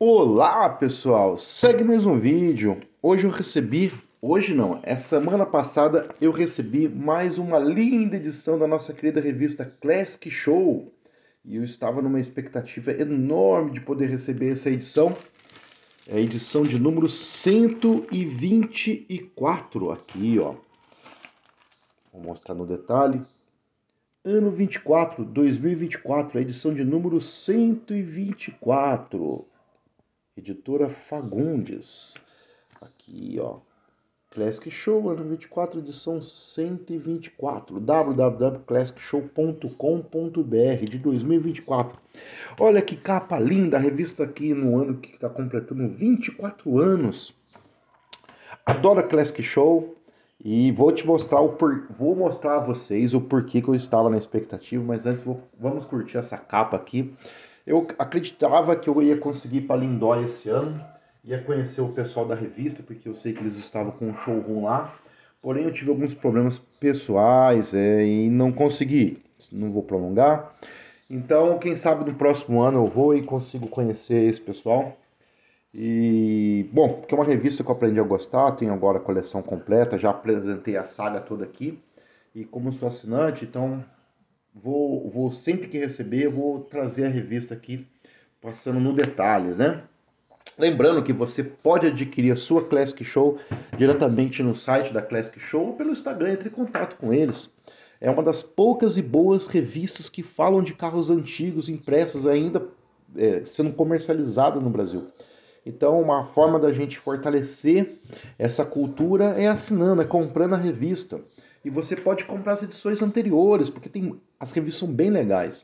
Olá pessoal, segue mais um vídeo. Hoje eu recebi, hoje não, é semana passada eu recebi mais uma linda edição da nossa querida revista Classic Show. E eu estava numa expectativa enorme de poder receber essa edição. É a edição de número 124 aqui, ó. Vou mostrar no detalhe. Ano 24, 2024, a edição de número 124 editora Fagundes. Aqui, ó. Classic Show, ano 24, edição 124, www.classicshow.com.br de 2024. Olha que capa linda a revista aqui no ano que está completando 24 anos. Adoro a Classic Show e vou te mostrar o por... vou mostrar a vocês o porquê que eu estava na expectativa, mas antes vou... vamos curtir essa capa aqui eu acreditava que eu ia conseguir ir para Lindóia esse ano, ia conhecer o pessoal da revista, porque eu sei que eles estavam com um showroom lá. Porém, eu tive alguns problemas pessoais é, e não consegui. Não vou prolongar. Então, quem sabe no próximo ano eu vou e consigo conhecer esse pessoal. E, bom, porque é uma revista que eu aprendi a gostar, tenho agora a coleção completa, já apresentei a saga toda aqui. E como sou assinante, então vou, vou sempre que receber, vou trazer a revista aqui, passando no detalhes, né? Lembrando que você pode adquirir a sua Classic Show diretamente no site da Classic Show ou pelo Instagram, entre em contato com eles. É uma das poucas e boas revistas que falam de carros antigos impressos ainda é, sendo comercializada no Brasil. Então, uma forma da gente fortalecer essa cultura é assinando, é comprando a revista. E você pode comprar as edições anteriores, porque tem as revistas são bem legais.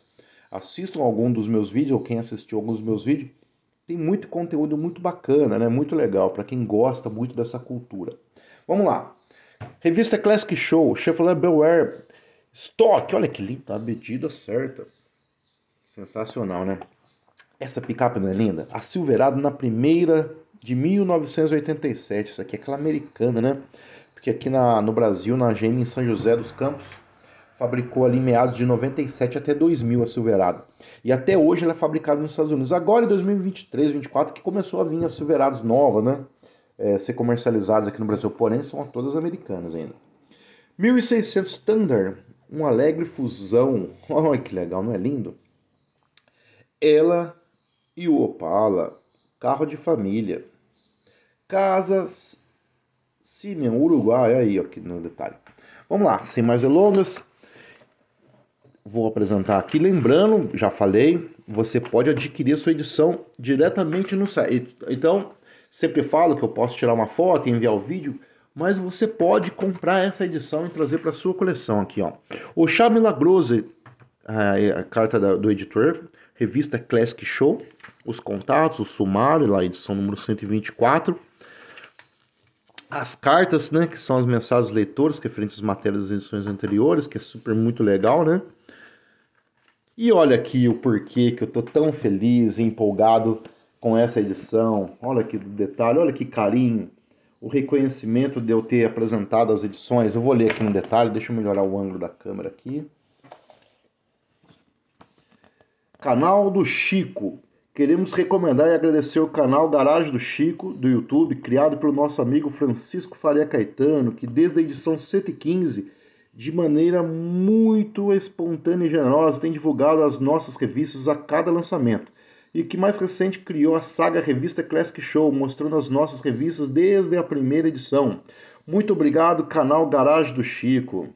Assistam algum dos meus vídeos, ou quem assistiu alguns dos meus vídeos, tem muito conteúdo muito bacana, né? Muito legal para quem gosta muito dessa cultura. Vamos lá. Revista Classic Show, Chevrolet Beware Stock. Olha que lindo, a medida certa. Sensacional, né? Essa picape não é linda? A Silverado na primeira de 1987. Isso aqui é aquela americana, né? que aqui na, no Brasil, na GM em São José dos Campos, fabricou ali em meados de 97 até 2000 a Silverado. E até hoje ela é fabricada nos Estados Unidos. Agora em 2023, 2024 que começou a vir as Silverados novas, né? É, ser comercializadas aqui no Brasil, porém são todas americanas ainda. 1600 Thunder um alegre fusão. Olha que legal, não é lindo? Ela e o Opala, carro de família. Casas Simian, Uruguai, aí, ó, aqui no detalhe. Vamos lá, sem mais delongas, vou apresentar aqui. Lembrando, já falei, você pode adquirir a sua edição diretamente no site. Então, sempre falo que eu posso tirar uma foto e enviar o vídeo, mas você pode comprar essa edição e trazer para sua coleção aqui, ó. O Chá Milagroso, é, é, a carta do editor, revista Classic Show, os contatos, o sumário, lá, edição número 124 as cartas, né, que são as mensagens dos leitores, referentes é às matérias das edições anteriores, que é super muito legal, né? E olha aqui o porquê que eu tô tão feliz e empolgado com essa edição. Olha que detalhe, olha que carinho. O reconhecimento de eu ter apresentado as edições. Eu vou ler aqui um detalhe, deixa eu melhorar o ângulo da câmera aqui. Canal do Chico, Queremos recomendar e agradecer o canal Garagem do Chico do YouTube, criado pelo nosso amigo Francisco Faria Caetano, que desde a edição 115, de maneira muito espontânea e generosa, tem divulgado as nossas revistas a cada lançamento. E que mais recente criou a saga Revista Classic Show, mostrando as nossas revistas desde a primeira edição. Muito obrigado, canal Garagem do Chico.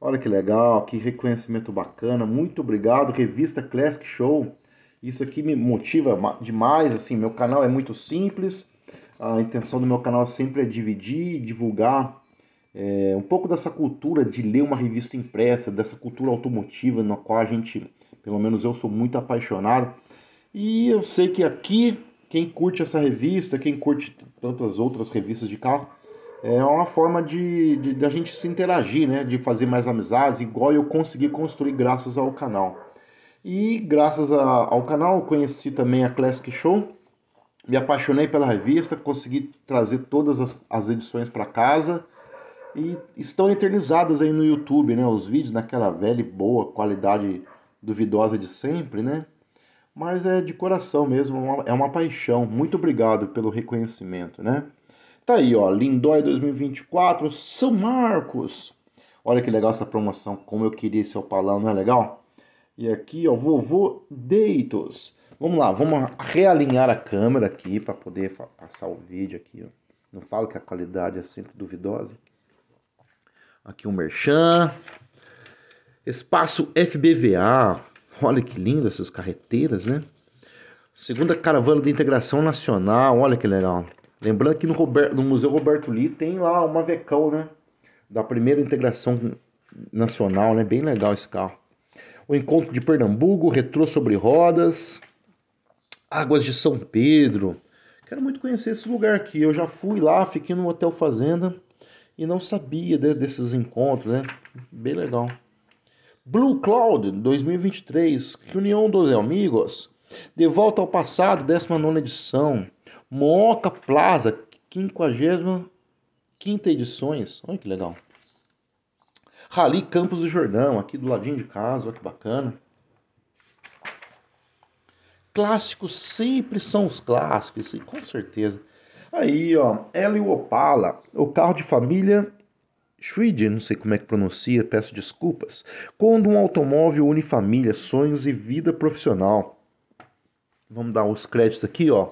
Olha que legal, que reconhecimento bacana. Muito obrigado, Revista Classic Show. Isso aqui me motiva demais, assim, meu canal é muito simples. A intenção do meu canal sempre é dividir, divulgar é, um pouco dessa cultura de ler uma revista impressa, dessa cultura automotiva na qual a gente, pelo menos eu sou muito apaixonado. E eu sei que aqui, quem curte essa revista, quem curte tantas outras revistas de carro, é uma forma de, de, de a gente se interagir, né? De fazer mais amizades, igual eu consegui construir graças ao canal. E graças a, ao canal conheci também a Classic Show, me apaixonei pela revista, consegui trazer todas as, as edições para casa e estão eternizadas aí no YouTube, né? Os vídeos naquela velha e boa qualidade duvidosa de sempre, né? Mas é de coração mesmo, é uma, é uma paixão. Muito obrigado pelo reconhecimento, né? Tá aí, ó, Lindói 2024, São Marcos. Olha que legal essa promoção, como eu queria esse opalão, não é legal? E aqui, ó, vovô Deitos. Vamos lá, vamos realinhar a câmera aqui para poder passar o vídeo aqui. Ó. Não falo que a qualidade é sempre duvidosa. Aqui um merchan. Espaço FBVA. Olha que lindo essas carreteiras, né? Segunda caravana de integração nacional. Olha que legal. Lembrando que no, Roberto, no Museu Roberto Lee tem lá uma Vecão, né? Da primeira integração nacional, né? Bem legal esse carro o encontro de Pernambuco, retrô sobre rodas, águas de São Pedro. Quero muito conhecer esse lugar aqui. Eu já fui lá, fiquei no hotel fazenda e não sabia desses encontros, né? Bem legal. Blue Cloud 2023, reunião dos amigos, de volta ao passado, 19 edição. Moca Plaza, 55 edições. Olha que legal. Rally Campos do Jordão, aqui do ladinho de casa, olha que bacana. Clássicos sempre são os clássicos, com certeza. Aí, ó, ela Opala, o carro de família Schwid, não sei como é que pronuncia, peço desculpas. Quando um automóvel une família, sonhos e vida profissional. Vamos dar os créditos aqui, ó.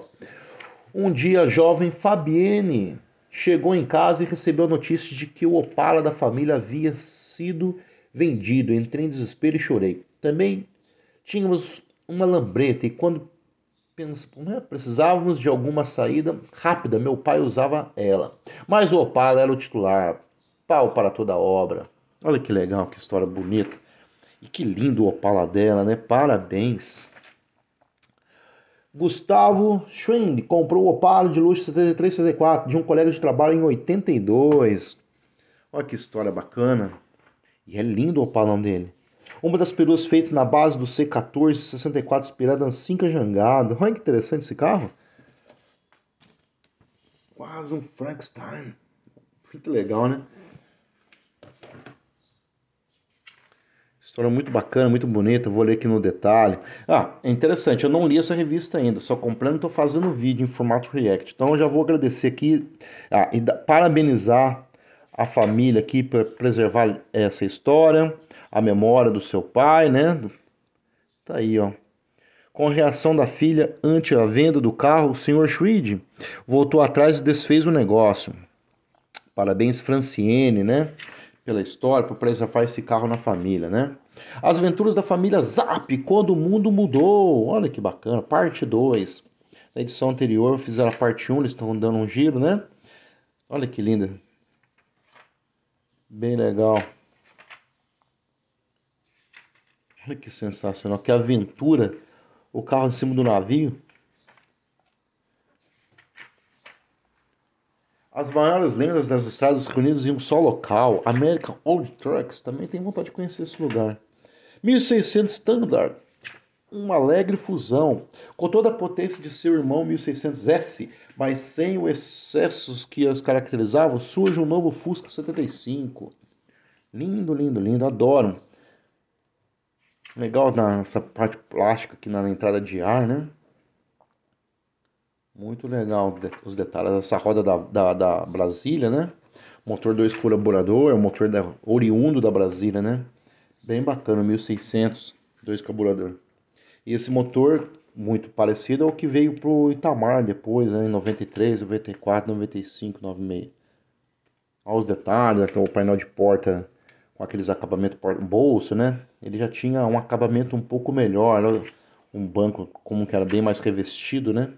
Um dia, jovem Fabienne chegou em casa e recebeu a notícia de que o Opala da família havia sido vendido. Entrei em desespero e chorei. Também tínhamos uma lambreta e quando é? precisávamos de alguma saída rápida, meu pai usava ela. Mas o Opala era o titular, pau para toda obra. Olha que legal, que história bonita. E que lindo o Opala dela, né? Parabéns. Gustavo Schwind comprou o opalo de luxo 73, 74 de um colega de trabalho em 82. Olha que história bacana. E é lindo o Opalão dele. Uma das peruas feitas na base do C14 64 inspirada em 5 Jangado. Olha que interessante esse carro. Quase um Frankenstein. Muito legal, né? História muito bacana, muito bonita, vou ler aqui no detalhe. Ah, é interessante, eu não li essa revista ainda, só comprando e estou fazendo vídeo em formato React. Então eu já vou agradecer aqui ah, e da, parabenizar a família aqui para preservar essa história, a memória do seu pai, né? Tá aí, ó. Com a reação da filha ante a venda do carro, o senhor Schwid voltou atrás e desfez o negócio. Parabéns, Franciene, né? Pela história, por preservar esse carro na família, né? As Aventuras da Família Zap, Quando o Mundo Mudou. Olha que bacana, parte 2. Na edição anterior fizeram a parte 1, eles estão dando um giro, né? Olha que linda. Bem legal. Olha que sensacional, que aventura. O carro em cima do navio. As maiores lendas das estradas reunidas em um só local, American Old Trucks, também tem vontade de conhecer esse lugar. 1600 Standard, uma alegre fusão, com toda a potência de seu irmão 1600S, mas sem os excessos que as caracterizavam, surge um novo Fusca 75. Lindo, lindo, lindo, adoro. Legal nessa parte plástica aqui na entrada de ar, né? Muito legal os detalhes dessa roda da, da, da Brasília, né? Motor 2 colaborador, é um motor da, oriundo da Brasília, né? Bem bacana, 1600, 2 carburador. E esse motor, muito parecido ao que veio pro Itamar depois, né? Em 93, 94, 95, 96. Olha os detalhes, aqui é o painel de porta com aqueles acabamentos bolso, né? Ele já tinha um acabamento um pouco melhor, um banco como que era bem mais revestido, né?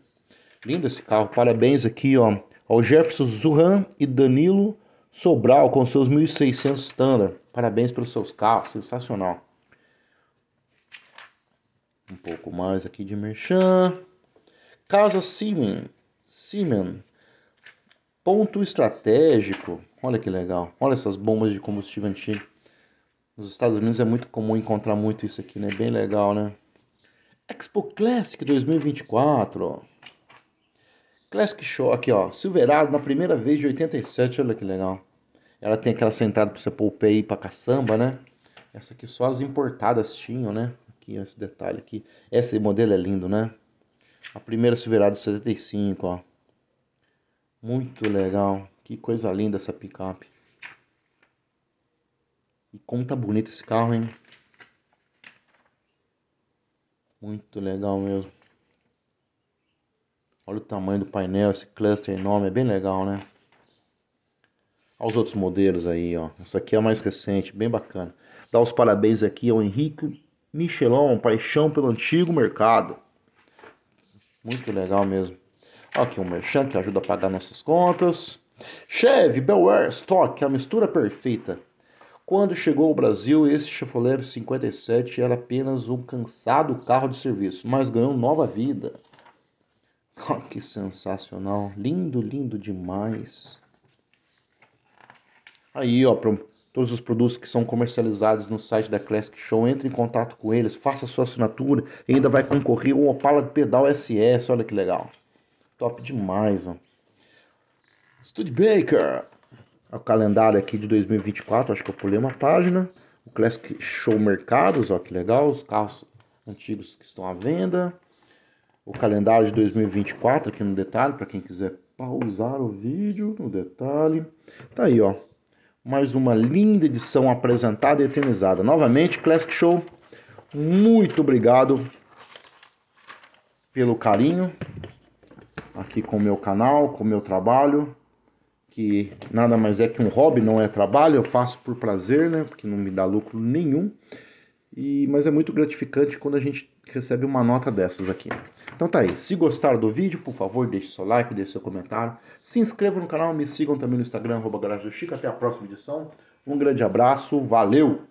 Lindo esse carro. Parabéns aqui, ó, ao Jefferson Zuhan e Danilo Sobral com seus 1.600 Standard. Parabéns pelos seus carros, sensacional. Um pouco mais aqui de merchan. Casa Siemens. Siemens. Ponto estratégico. Olha que legal. Olha essas bombas de combustível antigo. Nos Estados Unidos é muito comum encontrar muito isso aqui, né? Bem legal, né? Expo Classic 2024. Classic Show, aqui ó, Silverado na primeira vez de 87, olha que legal. Ela tem aquela sentada pra você pôr o pé aí pra caçamba, né? Essa aqui só as importadas tinham, né? Aqui, esse detalhe aqui. Esse modelo é lindo, né? A primeira Silverado 75, ó. Muito legal. Que coisa linda essa picape. E como tá bonito esse carro, hein? Muito legal mesmo. Olha o tamanho do painel, esse cluster enorme, é bem legal, né? Olha os outros modelos aí, ó. Essa aqui é a mais recente, bem bacana. Dá os parabéns aqui ao Henrique Michelon, paixão pelo antigo mercado. Muito legal mesmo. Olha aqui o um merchan que ajuda a pagar nossas contas. Chevy Belware Stock, a mistura perfeita. Quando chegou ao Brasil, esse Chevrolet 57 era apenas um cansado carro de serviço, mas ganhou nova vida. Oh, que sensacional, lindo, lindo demais. Aí, ó, para todos os produtos que são comercializados no site da Classic Show, entre em contato com eles, faça sua assinatura e ainda vai concorrer um Opala de pedal SS, olha que legal. Top demais, ó. Studebaker. O calendário aqui de 2024, acho que eu pulei uma página. O Classic Show Mercados, ó, que legal, os carros antigos que estão à venda o calendário de 2024 aqui no detalhe, para quem quiser pausar o vídeo no detalhe. Tá aí, ó. Mais uma linda edição apresentada e eternizada. Novamente, Classic Show, muito obrigado pelo carinho aqui com o meu canal, com o meu trabalho, que nada mais é que um hobby, não é trabalho, eu faço por prazer, né? Porque não me dá lucro nenhum. E mas é muito gratificante quando a gente recebe uma nota dessas aqui. Então tá aí. Se gostaram do vídeo, por favor, deixe seu like, deixe seu comentário. Se inscreva no canal, me sigam também no Instagram, arroba Garagem do Chico. Até a próxima edição. Um grande abraço, valeu!